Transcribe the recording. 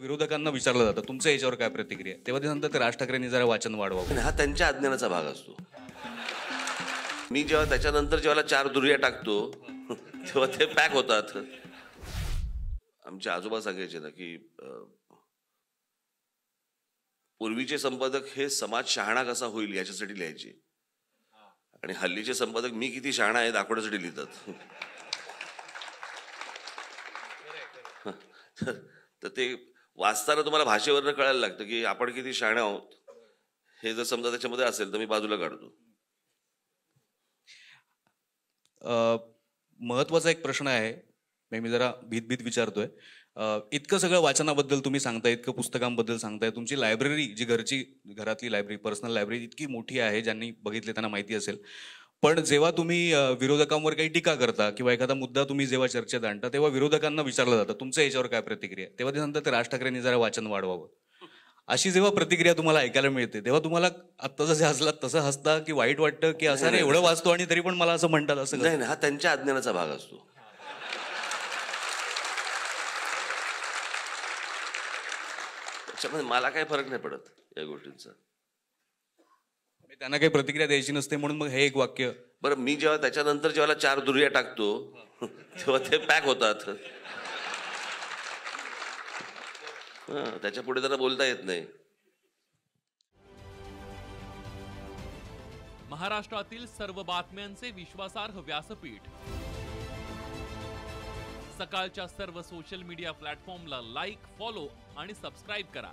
विरोधकांना विचारलं जातं तुमचं याच्यावर काय प्रतिक्रिया तेव्हा ते म्हणतात राज ठाकरेंनी जरा वाचन वाढवावं हा त्यांच्या अज्ञानाचा भाग असतो मी जेव्हा त्याच्यानंतर जेव्हा चार दुर्या टाकतो तेव्हा ते पॅक होतात आमच्या आजोबा सांगायचे ना की पूर्वीचे संपादक हे समाज शहाणा कसा होईल याच्यासाठी लिहायचे आणि हल्लीचे संपादक मी किती शहाणा आहे दाखवण्यासाठी लिहितात तर ते वाचताना तुम्हाला भाषेवर कळायला लागतं की आपण किती शाणे आहोत हे जर समजा त्याच्यामध्ये असेल तर मी बाजूला काढतो महत्वाचा एक प्रश्न आहे मी मी जरा भीतभीत विचारतोय इतकं सगळं वाचनाबद्दल तुम्ही सांगताय इतकं पुस्तकांबद्दल सांगताय तुमची लायब्ररी जी घरची घरातली लायब्ररी पर्सनल लायब्ररी इतकी मोठी आहे ज्यांनी बघितले त्यांना माहिती असेल पण जेव्हा तुम्ही विरोधकांवर काही टीका करता किंवा एखादा मुद्दा तुम्ही जेव्हा चर्चेत आणता तेव्हा विरोधकांना विचारलं जातं तुमचं याच्यावर काय प्रतिक्रिया तेव्हा ते सांगतात राज ठाकरेंनी जरा वाचन वाढवावं अशी जेव्हा प्रतिक्रिया तुम्हाला ऐकायला मिळते तेव्हा तुम्हाला आत्ता जसे हसला तसं हसता की वाईट वाटतं की असं रे एवढं वाचतो आणि तरी पण मला असं म्हणतात असं नाही हा त्यांच्या अज्ञानाचा भाग असतो म्हणजे मला काही फरक नाही पडत या गोष्टींचा त्यांना काही प्रतिक्रिया द्यायची नसते म्हणून मग हे एक वाक्य बरं मी जेव्हा त्याच्यानंतर जेव्हा चार दुर्या टाकतो तेव्हा ते पॅक होतात त्याच्या पुढे त्यांना बोलता येत नाही महाराष्ट्रातील सर्व बातम्यांचे विश्वासार्ह व्यासपीठ सकाळच्या सर्व सोशल मीडिया प्लॅटफॉर्मला लाईक फॉलो आणि सबस्क्राईब करा